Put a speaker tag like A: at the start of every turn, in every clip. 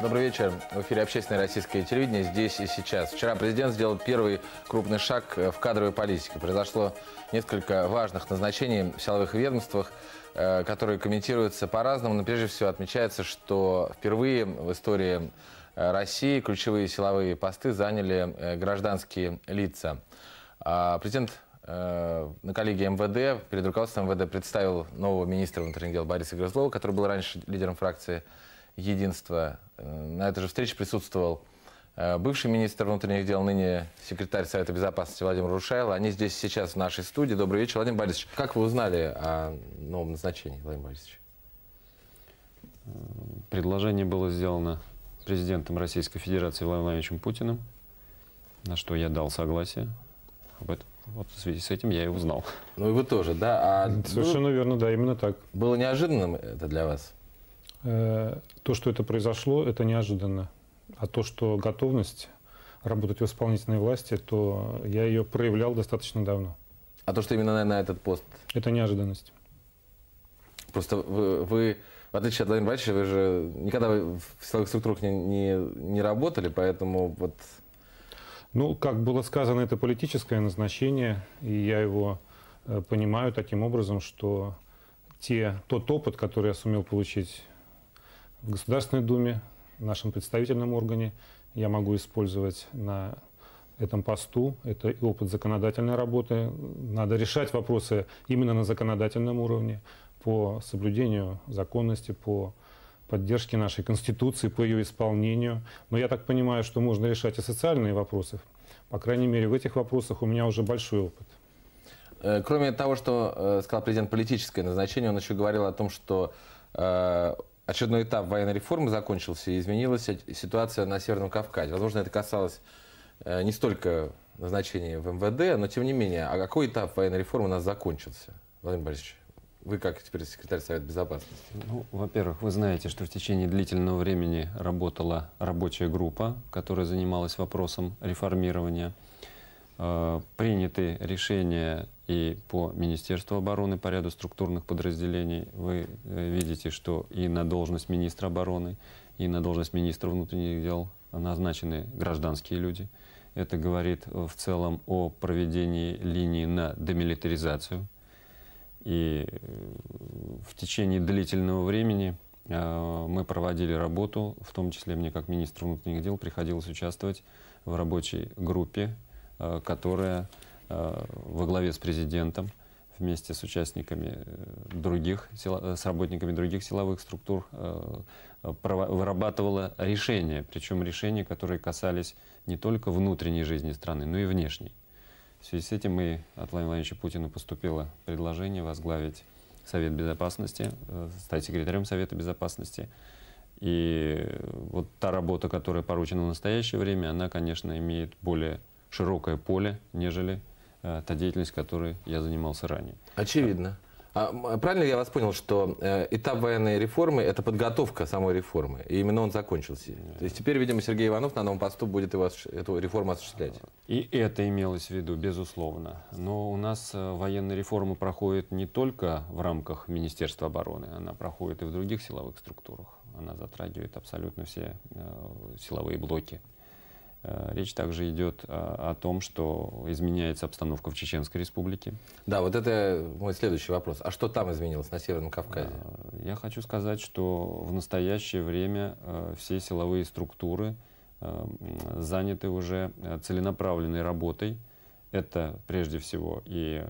A: Добрый вечер. В эфире «Общественное российское телевидение» здесь и сейчас. Вчера президент сделал первый крупный шаг э, в кадровой политике. Произошло несколько важных назначений в силовых ведомствах, э, которые комментируются по-разному. Но прежде всего отмечается, что впервые в истории э, России ключевые силовые посты заняли гражданские лица. А президент на коллегии МВД, перед руководством МВД представил нового министра внутренних дел Бориса Грызлова, который был раньше лидером фракции «Единство Э, на этой же встрече присутствовал э, бывший министр внутренних дел, ныне секретарь Совета Безопасности Владимир Рушайло. Они здесь сейчас в нашей студии. Добрый вечер, Владимир Борисович. Как вы узнали о новом назначении, Владимир Борисович?
B: Предложение было сделано президентом Российской Федерации Владимиром Владимировичем Путиным, на что я дал согласие. Об этом. Вот в связи с этим я и узнал. Ну и вы тоже, да? А Совершенно ну, верно, да, именно так. Было неожиданным
A: это
C: для вас? Э, то, что это произошло, это неожиданно. А то, что готовность работать в исполнительной власти, то я ее проявлял достаточно давно.
A: А то, что именно на, на этот пост?
C: Это неожиданность.
A: Просто вы, вы в отличие от Владимира Борисовича, вы же никогда в силовых структурах не, не, не работали, поэтому вот...
C: Ну, как было сказано, это политическое назначение, и я его э, понимаю таким образом, что те, тот опыт, который я сумел получить в Государственной Думе, в нашем представительном органе. Я могу использовать на этом посту. Это опыт законодательной работы. Надо решать вопросы именно на законодательном уровне по соблюдению законности, по поддержке нашей Конституции, по ее исполнению. Но я так понимаю, что можно решать и социальные вопросы. По крайней мере, в этих вопросах у меня уже большой опыт.
A: Э, кроме того, что э, сказал президент политическое назначение, он еще говорил о том, что э, очередной этап военной реформы закончился и изменилась ситуация на Северном Кавказе. Возможно, это касалось э, не столько назначения в МВД, но тем не менее, а какой этап военной реформы у нас закончился, Владимир Борисович? Вы как теперь секретарь Совета Безопасности?
B: Ну, во-первых, вы знаете, что в течение длительного времени работала рабочая группа, которая занималась вопросом реформирования. Э, приняты решения и по Министерству обороны, по ряду структурных подразделений. Вы э, видите, что и на должность министра обороны, и на должность министра внутренних дел назначены гражданские люди. Это говорит э, в целом о проведении линии на демилитаризацию. И э, в течение длительного времени мы проводили работу, в том числе мне как министру внутренних дел приходилось участвовать в рабочей группе, которая Э, во главе с президентом вместе с участниками э, других, э, с работниками других силовых структур вырабатывала решения, причем решения, которые касались не только внутренней жизни страны, но и внешней. В связи с этим и от Владимира Владимировича Путина поступило предложение возглавить Совет Безопасности, стать секретарем Совета Безопасности. И вот та работа, которая поручена в настоящее время, она, конечно, имеет более широкое поле, нежели Э, та деятельность, которой я занимался ранее. Очевидно.
A: А, правильно я вас понял, что э, этап военной реформы – это подготовка самой реформы, и именно он закончился. Yeah. То есть теперь, видимо, Сергей Иванов на новом
B: посту будет его, эту реформу осуществлять. И это имелось в виду, безусловно. Но у нас э, военная реформа проходит не только в рамках Министерства обороны, она проходит и в других силовых структурах. Она затрагивает абсолютно все э, силовые блоки. Э, речь также идет а, о том, что изменяется обстановка в Чеченской республике. Да, вот это мой следующий вопрос. А что там изменилось на Северном Кавказе? Э, я хочу сказать, что в настоящее время э, все силовые структуры заняты уже целенаправленной работой. Это прежде всего и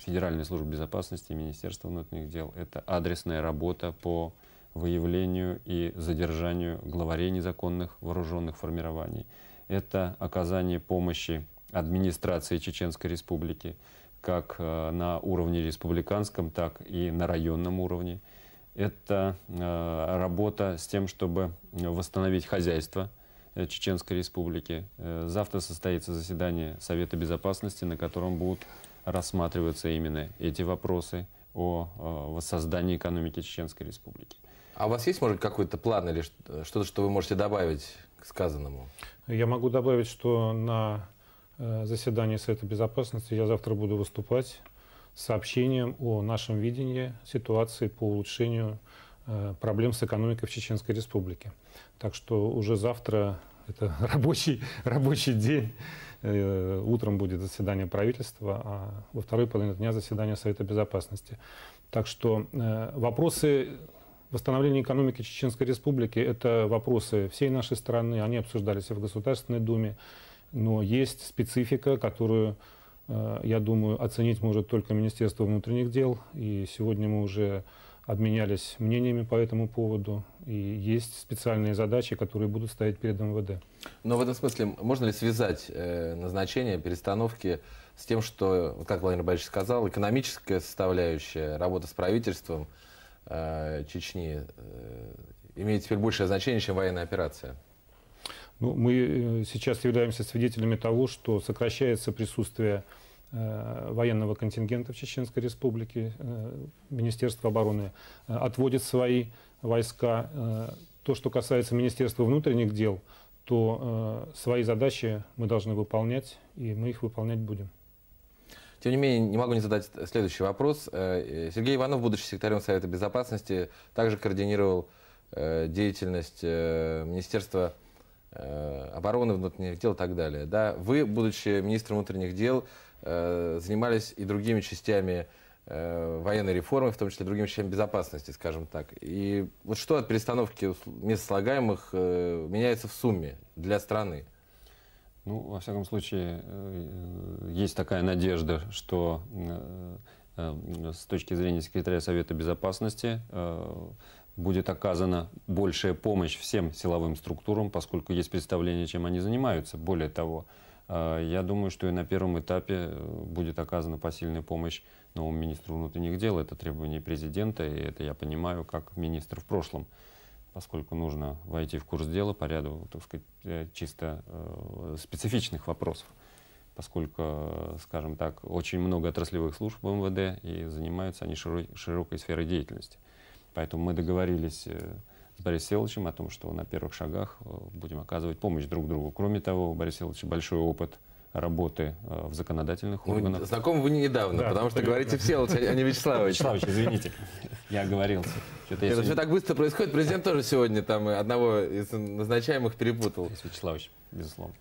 B: Федеральная служба безопасности, и Министерство внутренних дел. Это адресная работа по выявлению и задержанию главарей незаконных вооруженных формирований. Это оказание помощи администрации Чеченской Республики как э, на уровне республиканском, так и на районном уровне. Это э, работа с тем, чтобы восстановить хозяйство э, Чеченской Республики. Завтра состоится заседание Совета Безопасности, на котором будут рассматриваться именно эти вопросы о воссоздании экономики Чеченской Республики. А у вас есть, может, какой-то план или
A: что-то,
B: что вы можете добавить
C: к
A: сказанному?
C: Я могу добавить, что на э, заседании Совета Безопасности я завтра буду выступать с сообщением о нашем видении ситуации по улучшению э, проблем с экономикой в Чеченской Республике. Так что уже завтра это рабочий, рабочий день. Э, утром будет заседание правительства, а во второй половине дня заседание Совета Безопасности. Так что вопросы Восстановление экономики Чеченской Республики – это вопросы всей нашей страны, они обсуждались и в Государственной Думе, но есть специфика, которую, э, я думаю, оценить может только Министерство внутренних дел, и сегодня мы уже обменялись мнениями по этому поводу, и есть специальные задачи, которые будут стоять перед МВД.
A: Но в этом смысле можно ли связать э, назначение перестановки с тем, что, как Владимир Борисович сказал, экономическая составляющая, работа с правительством – Э, Чечни э, имеет теперь большее значение, чем военная операция?
C: Ну, мы э, сейчас являемся свидетелями того, что сокращается присутствие военного контингента в Чеченской Республике. Министерство обороны отводит свои войска. То, что касается Министерства внутренних дел, то свои задачи мы должны выполнять, и мы их выполнять будем.
A: Тем не менее, не могу не задать следующий вопрос. Э, э, Сергей Иванов, будучи секретарем Совета Безопасности, также координировал э, деятельность Министерства обороны, внутренних дел и так далее. Да? Вы, будучи министром внутренних дел, занимались и другими частями военной реформы, в том числе другими частями безопасности, скажем так. И вот что от перестановки мест слагаемых меняется в сумме для страны?
B: Ну, во всяком случае, э, есть такая надежда, что э, э, с точки зрения секретаря Совета Безопасности будет оказана большая помощь всем силовым структурам, поскольку есть представление, чем они занимаются. Более того, я думаю, что и на первом этапе будет оказана посильная помощь новому министру внутренних дел. Это требование президента, и это я понимаю как министр в прошлом поскольку нужно войти в курс дела по ряду, так сказать, э, чисто э, специфичных вопросов, поскольку, э, скажем так, очень много отраслевых служб в МВД, и занимаются они широкой сферой деятельности. Поэтому мы договорились с Борисом Селовичем о том, что на первых шагах будем оказывать помощь друг другу. Кроме того, у Бориса большой опыт работы э, в законодательных ну, органах. Ну, знакомы
A: вы недавно, да, потому что при... говорите все, а не Вячеславович. Вячеславович, извините,
B: я оговорился. Это ну, сегодня... все так
A: быстро происходит. Президент тоже сегодня там одного из назначаемых перепутал. Вячеславович, безусловно.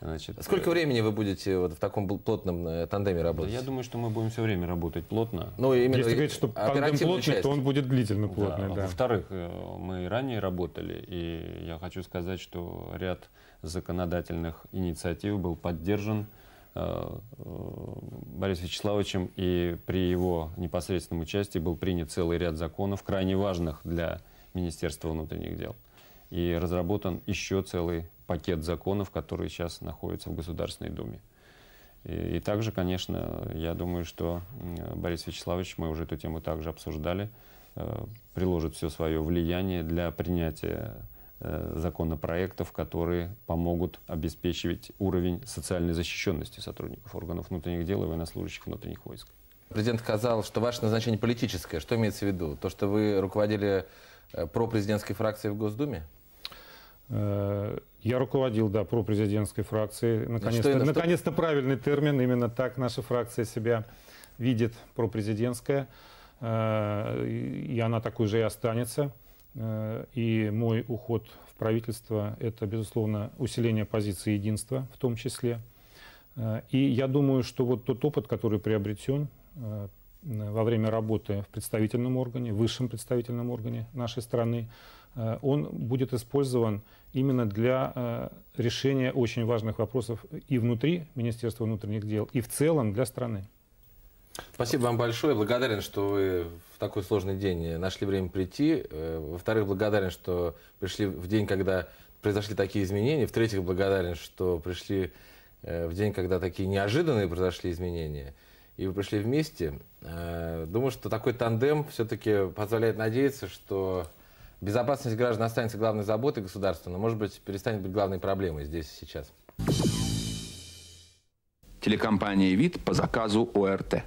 A: Значит, Сколько э, времени вы будете вот в таком плотном э,
B: тандеме работать? Да, я думаю, что мы будем все время работать плотно. Ну, именно Если говорить, что тандем плотный, часть. то он
C: будет длительно плотный. Да. да. Во-вторых,
B: мы и ранее работали, и я хочу сказать, что ряд законодательных инициатив был поддержан э, э, Борисом Вячеславовичем, и при его непосредственном участии был принят целый ряд законов, крайне важных для Министерства внутренних дел. И разработан еще целый пакет законов, которые сейчас находятся в Государственной Думе. И, и также, конечно, я думаю, что Борис Вячеславович, мы уже эту тему также обсуждали, э, приложит все свое влияние для принятия Э, законопроектов, которые помогут обеспечивать уровень социальной защищенности сотрудников органов внутренних дел и военнослужащих внутренних войск. Президент сказал, что ваше назначение политическое. Что имеется в виду? То,
A: что
C: вы руководили э, пропрезидентской фракцией в Госдуме?
B: Э,
C: я руководил, да, пропрезидентской фракцией. Ну, наконец-то, ну, наконец правильный термин. Именно так наша фракция себя видит, пропрезидентская. И она такой же и останется. Э, и мой уход в правительство – это, безусловно, усиление позиции единства в том числе. Э, и я думаю, что вот тот опыт, который приобретен э, во время работы в представительном органе, высшем представительном органе нашей страны, он будет использован именно для решения очень важных вопросов и внутри Министерства внутренних дел, и в целом для страны.
A: Спасибо вам большое. Благодарен, что вы в такой сложный день нашли время прийти. Э, во-вторых, благодарен, что пришли в день, когда произошли такие изменения. В-третьих, благодарен, что пришли э, в день, когда такие неожиданные произошли изменения. И вы пришли вместе. Э, думаю, что такой тандем все-таки позволяет надеяться, что безопасность граждан останется главной заботой государства, но, может быть, перестанет быть главной проблемой здесь и сейчас. Телекомпания «Вид» по заказу ОРТ.